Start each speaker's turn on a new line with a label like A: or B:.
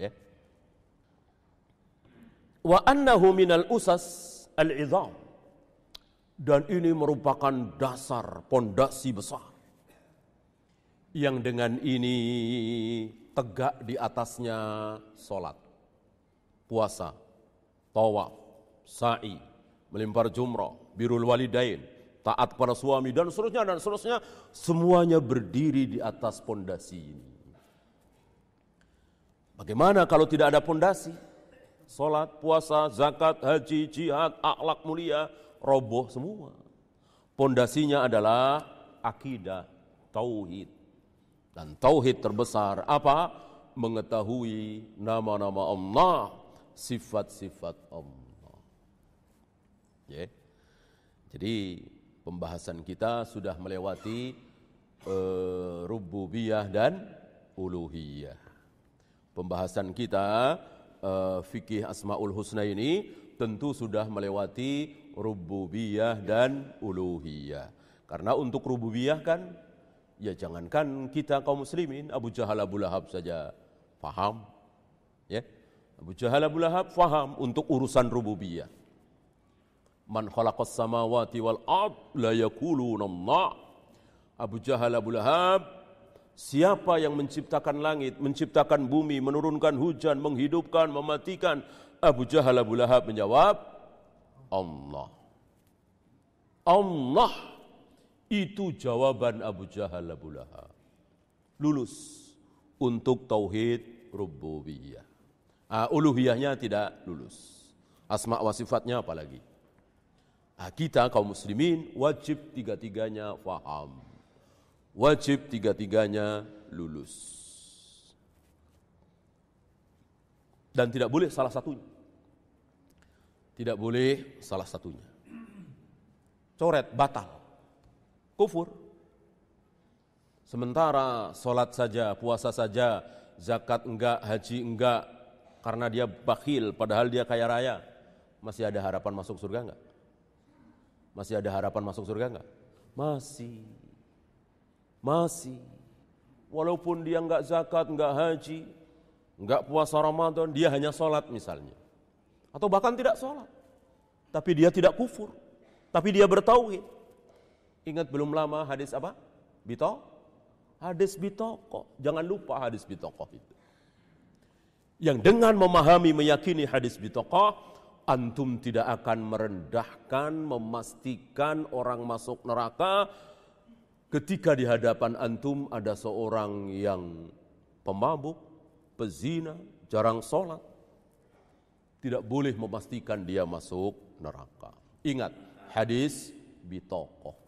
A: ya wa annahu minal usas al-izam dan ini merupakan dasar pondasi besar yang dengan ini tegak di atasnya solat, puasa, tawaf, sa'i, melempar jumrah, birul walidain, taat pada suami dan seterusnya dan seterusnya semuanya berdiri di atas pondasi ini. Bagaimana kalau tidak ada pondasi? Salat, puasa, zakat, haji, jihad, akhlak mulia, roboh semua. Pondasinya adalah akidah, tauhid. Dan tauhid terbesar apa? Mengetahui nama-nama Allah, sifat-sifat Allah. Yeah. Jadi pembahasan kita sudah melewati uh, rububiyah dan uluhiyah. Pembahasan kita uh, eh, fikih Asmaul Husna ini tentu sudah melewati rububiyah dan uluhiyah. Karena untuk rububiyah kan ya jangankan kita kaum muslimin Abu Jahal Abu Lahab saja faham ya. Abu Jahal Abu Lahab faham untuk urusan rububiyah. Man khalaqas samawati wal ard la yakuluna Abu Jahal Abu Lahab Siapa yang menciptakan langit, menciptakan bumi, menurunkan hujan, menghidupkan, mematikan? Abu Jahal Abu Lahab menjawab, Allah. Allah itu jawaban Abu Jahal Abu Lahab. Lulus untuk tauhid rububiyah. Uh, uluhiyahnya tidak lulus. Asma wa sifatnya apalagi. Uh, ah, kita kaum muslimin wajib tiga-tiganya faham wajib tiga-tiganya lulus. Dan tidak boleh salah satunya. Tidak boleh salah satunya. Coret, batal. Kufur. Sementara sholat saja, puasa saja, zakat enggak, haji enggak, karena dia bakhil, padahal dia kaya raya. Masih ada harapan masuk surga enggak? Masih ada harapan masuk surga enggak? Masih. Masih. Walaupun dia nggak zakat, nggak haji, nggak puasa Ramadan, dia hanya sholat misalnya. Atau bahkan tidak sholat. Tapi dia tidak kufur. Tapi dia bertauhid. Ingat belum lama hadis apa? Bito? Hadis bitoko. Jangan lupa hadis bitoko itu. Yang dengan memahami, meyakini hadis bitoko, antum tidak akan merendahkan, memastikan orang masuk neraka ketika di hadapan antum ada seorang yang pemabuk, pezina, jarang sholat, tidak boleh memastikan dia masuk neraka. Ingat, hadis bitokoh.